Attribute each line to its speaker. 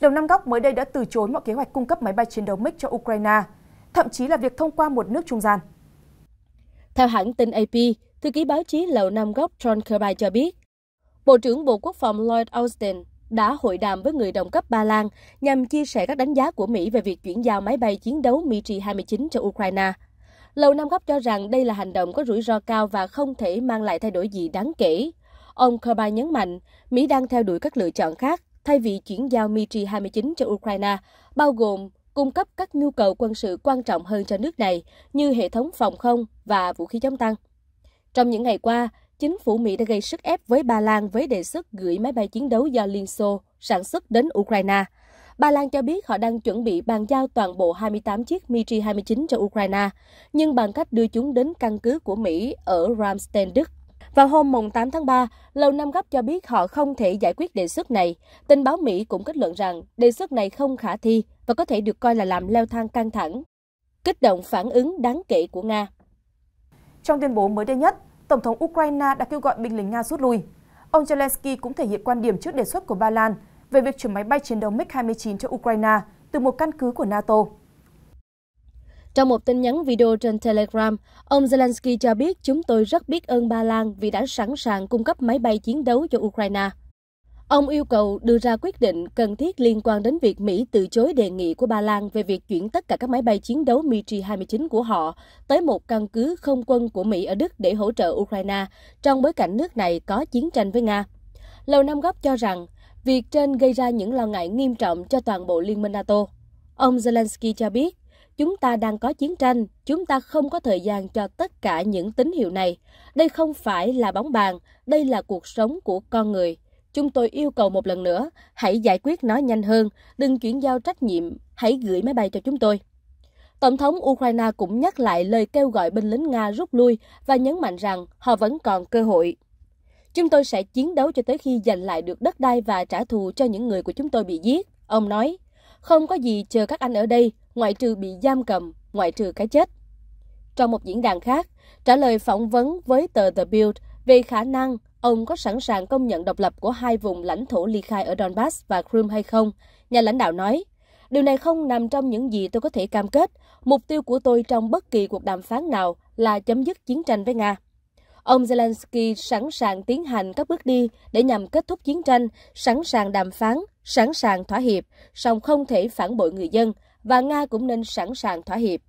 Speaker 1: Lầu Năm Góc mới đây đã từ chối mọi kế hoạch cung cấp máy bay chiến đấu MiG cho Ukraine, thậm chí là việc thông qua một
Speaker 2: nước trung gian. Theo hãng tin AP, thư ký báo chí Lầu Năm Góc John Kirby cho biết, Bộ trưởng Bộ Quốc phòng Lloyd Austin đã hội đàm với người đồng cấp Ba Lan nhằm chia sẻ các đánh giá của Mỹ về việc chuyển giao máy bay chiến đấu MiG-29 cho Ukraine. Lầu Năm Góc cho rằng đây là hành động có rủi ro cao và không thể mang lại thay đổi gì đáng kể. Ông Kirby nhấn mạnh, Mỹ đang theo đuổi các lựa chọn khác, thay vì chuyển giao Mitri 29 cho Ukraine, bao gồm cung cấp các nhu cầu quân sự quan trọng hơn cho nước này như hệ thống phòng không và vũ khí chống tăng. Trong những ngày qua, chính phủ Mỹ đã gây sức ép với Ba Lan với đề xuất gửi máy bay chiến đấu do Liên Xô sản xuất đến Ukraine. Ba Lan cho biết họ đang chuẩn bị bàn giao toàn bộ 28 chiếc Mitri-29 cho Ukraine, nhưng bằng cách đưa chúng đến căn cứ của Mỹ ở Ramstein, Đức. Vào hôm mùng 8 tháng 3, Lầu Năm Góc cho biết họ không thể giải quyết đề xuất này. Tình báo Mỹ cũng kết luận rằng đề xuất này không khả thi và có thể được coi là làm leo thang căng thẳng. Kích động phản ứng đáng kể của Nga Trong tuyên bố mới đây nhất, Tổng thống Ukraine đã kêu gọi binh lính Nga
Speaker 1: rút lui. Ông Zelensky cũng thể hiện quan điểm trước đề xuất của Ba Lan về việc chuyển máy bay chiến đấu
Speaker 2: MiG-29 cho Ukraine từ một căn cứ của NATO. Trong một tin nhắn video trên Telegram, ông Zelensky cho biết chúng tôi rất biết ơn Ba Lan vì đã sẵn sàng cung cấp máy bay chiến đấu cho Ukraine. Ông yêu cầu đưa ra quyết định cần thiết liên quan đến việc Mỹ từ chối đề nghị của Ba Lan về việc chuyển tất cả các máy bay chiến đấu MiG-29 của họ tới một căn cứ không quân của Mỹ ở Đức để hỗ trợ Ukraine trong bối cảnh nước này có chiến tranh với Nga. Lầu Năm Góc cho rằng, việc trên gây ra những lo ngại nghiêm trọng cho toàn bộ Liên minh NATO. Ông Zelensky cho biết, Chúng ta đang có chiến tranh, chúng ta không có thời gian cho tất cả những tín hiệu này. Đây không phải là bóng bàn, đây là cuộc sống của con người. Chúng tôi yêu cầu một lần nữa, hãy giải quyết nó nhanh hơn, đừng chuyển giao trách nhiệm, hãy gửi máy bay cho chúng tôi. Tổng thống Ukraine cũng nhắc lại lời kêu gọi binh lính Nga rút lui và nhấn mạnh rằng họ vẫn còn cơ hội. Chúng tôi sẽ chiến đấu cho tới khi giành lại được đất đai và trả thù cho những người của chúng tôi bị giết, ông nói. Không có gì chờ các anh ở đây, ngoại trừ bị giam cầm, ngoại trừ cái chết. Trong một diễn đàn khác, trả lời phỏng vấn với tờ The Build về khả năng ông có sẵn sàng công nhận độc lập của hai vùng lãnh thổ ly khai ở Donbass và Crimea hay không, nhà lãnh đạo nói, Điều này không nằm trong những gì tôi có thể cam kết. Mục tiêu của tôi trong bất kỳ cuộc đàm phán nào là chấm dứt chiến tranh với Nga. Ông Zelensky sẵn sàng tiến hành các bước đi để nhằm kết thúc chiến tranh, sẵn sàng đàm phán, sẵn sàng thỏa hiệp, song không thể phản bội người dân, và Nga cũng nên sẵn sàng thỏa hiệp.